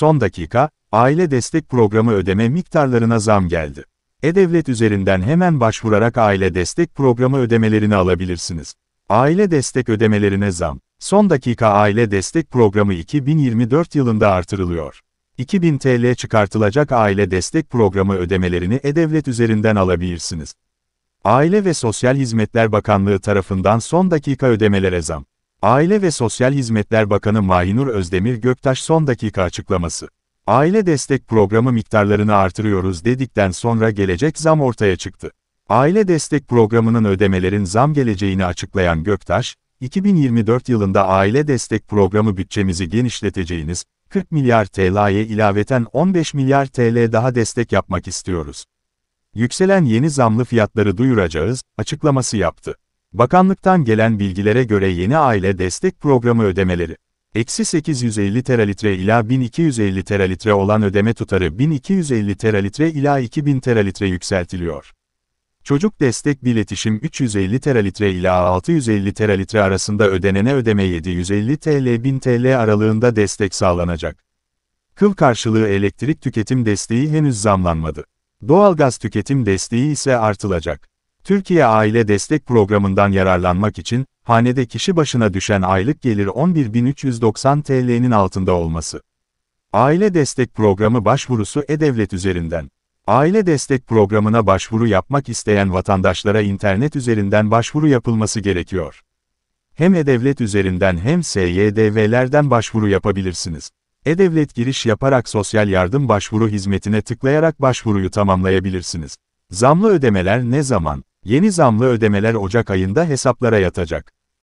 Son dakika, aile destek programı ödeme miktarlarına zam geldi. E-Devlet üzerinden hemen başvurarak aile destek programı ödemelerini alabilirsiniz. Aile destek ödemelerine zam. Son dakika aile destek programı 2024 yılında artırılıyor. 2000 TL çıkartılacak aile destek programı ödemelerini E-Devlet üzerinden alabilirsiniz. Aile ve Sosyal Hizmetler Bakanlığı tarafından son dakika ödemelere zam. Aile ve Sosyal Hizmetler Bakanı Mahinur Özdemir Göktaş son dakika açıklaması. Aile destek programı miktarlarını artırıyoruz dedikten sonra gelecek zam ortaya çıktı. Aile destek programının ödemelerin zam geleceğini açıklayan Göktaş, 2024 yılında aile destek programı bütçemizi genişleteceğiniz 40 milyar TL'ye ilaveten 15 milyar TL daha destek yapmak istiyoruz. Yükselen yeni zamlı fiyatları duyuracağız açıklaması yaptı. Bakanlıktan gelen bilgilere göre yeni aile destek programı ödemeleri. Eksi 850 teralitre ila 1250 teralitre olan ödeme tutarı 1250 teralitre ila 2000 teralitre yükseltiliyor. Çocuk destek biletişim 350 teralitre ila 650 teralitre arasında ödenene ödeme 750 TL 1000 TL aralığında destek sağlanacak. Kıl karşılığı elektrik tüketim desteği henüz zamlanmadı. Doğalgaz tüketim desteği ise artılacak. Türkiye Aile Destek Programı'ndan yararlanmak için, hanede kişi başına düşen aylık gelir 11.390 TL'nin altında olması. Aile Destek Programı başvurusu E-Devlet üzerinden. Aile Destek Programı'na başvuru yapmak isteyen vatandaşlara internet üzerinden başvuru yapılması gerekiyor. Hem E-Devlet üzerinden hem SYDV'lerden başvuru yapabilirsiniz. E-Devlet giriş yaparak sosyal yardım başvuru hizmetine tıklayarak başvuruyu tamamlayabilirsiniz. Zamlı ödemeler ne zaman? Yeni zamlı ödemeler Ocak ayında hesaplara yatacak.